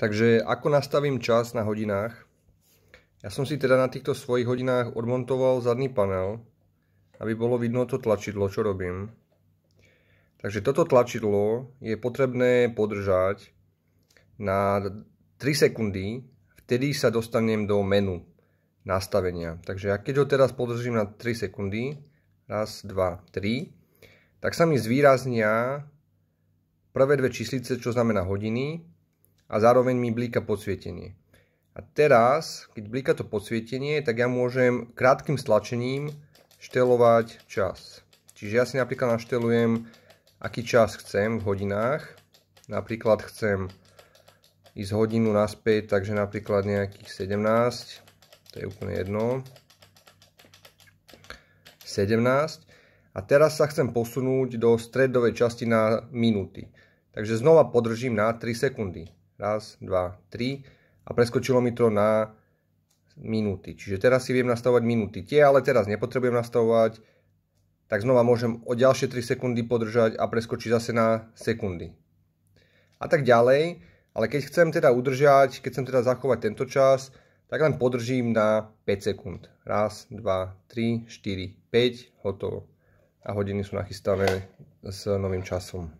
Takže ako nastavím čas na hodinách? Ja som si teda na týchto svojich hodinách odmontoval zadný panel, aby bolo vidno to tlačidlo, čo robím. Takže toto tlačidlo je potrebné podržať na 3 sekundy, vtedy sa dostanem do menu nastavenia. Takže ja keď ho teraz podržím na 3 sekundy, raz, dva, 3. tak sa mi zvýraznia prvé dve číslice, čo znamená hodiny a zároveň mi blíka podsvietenie. A teraz, keď blíka to podsvietenie, tak ja môžem krátkým stlačením štelovať čas. Čiže ja si napríklad naštelujem, aký čas chcem v hodinách. Napríklad chcem ísť hodinu naspäť, takže napríklad nejakých 17, to je úplne jedno. 17. A teraz sa chcem posunúť do stredovej časti na minúty. Takže znova podržím na 3 sekundy. Raz, dva, tri. A preskočilo mi to na minúty. Čiže teraz si viem nastavovať minúty. Tie ale teraz nepotrebujem nastavovať, tak znova môžem o ďalšie 3 sekundy podržať a preskočiť zase na sekundy. A tak ďalej, ale keď chcem teda udržať, keď chcem teda zachovať tento čas, tak len podržím na 5 sekúnd. Raz, 2, 3, 4, 5, hotovo. A hodiny sú nachystané s novým časom.